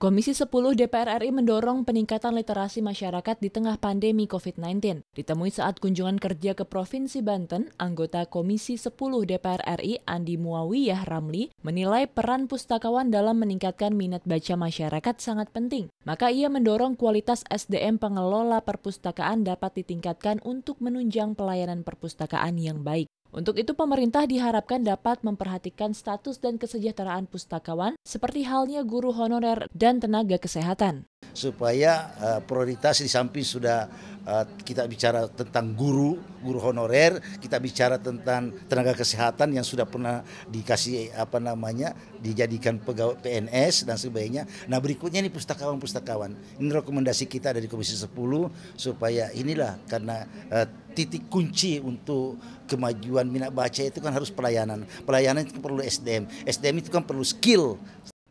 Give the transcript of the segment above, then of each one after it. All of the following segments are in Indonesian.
Komisi 10 DPR RI mendorong peningkatan literasi masyarakat di tengah pandemi COVID-19. Ditemui saat kunjungan kerja ke Provinsi Banten, anggota Komisi 10 DPR RI Andi Muawiyah Ramli menilai peran pustakawan dalam meningkatkan minat baca masyarakat sangat penting. Maka ia mendorong kualitas SDM pengelola perpustakaan dapat ditingkatkan untuk menunjang pelayanan perpustakaan yang baik. Untuk itu pemerintah diharapkan dapat memperhatikan status dan kesejahteraan pustakawan seperti halnya guru honorer dan tenaga kesehatan supaya uh, prioritas di samping sudah uh, kita bicara tentang guru, guru honorer, kita bicara tentang tenaga kesehatan yang sudah pernah dikasih apa namanya dijadikan pegawai PNS dan sebagainya. Nah, berikutnya ini pustakawan-pustakawan. Ini rekomendasi kita dari Komisi 10 supaya inilah karena uh, titik kunci untuk kemajuan minat baca itu kan harus pelayanan. Pelayanan itu perlu SDM. SDM itu kan perlu skill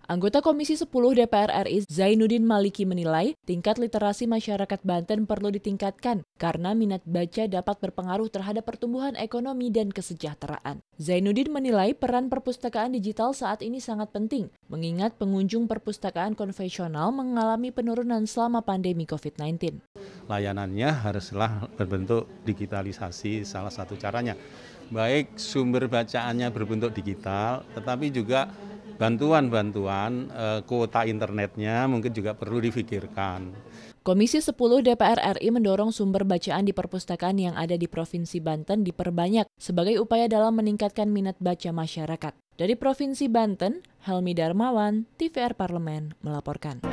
Anggota Komisi 10 DPR RI Zainuddin Maliki menilai tingkat literasi masyarakat Banten perlu ditingkatkan karena minat baca dapat berpengaruh terhadap pertumbuhan ekonomi dan kesejahteraan. Zainuddin menilai peran perpustakaan digital saat ini sangat penting, mengingat pengunjung perpustakaan konvensional mengalami penurunan selama pandemi COVID-19. Layanannya haruslah berbentuk digitalisasi salah satu caranya. Baik sumber bacaannya berbentuk digital, tetapi juga bantuan-bantuan eh, kuota internetnya mungkin juga perlu difikirkan. Komisi 10 DPR RI mendorong sumber bacaan di perpustakaan yang ada di Provinsi Banten diperbanyak sebagai upaya dalam meningkatkan minat baca masyarakat. Dari Provinsi Banten, Helmi Darmawan, TVR Parlemen melaporkan.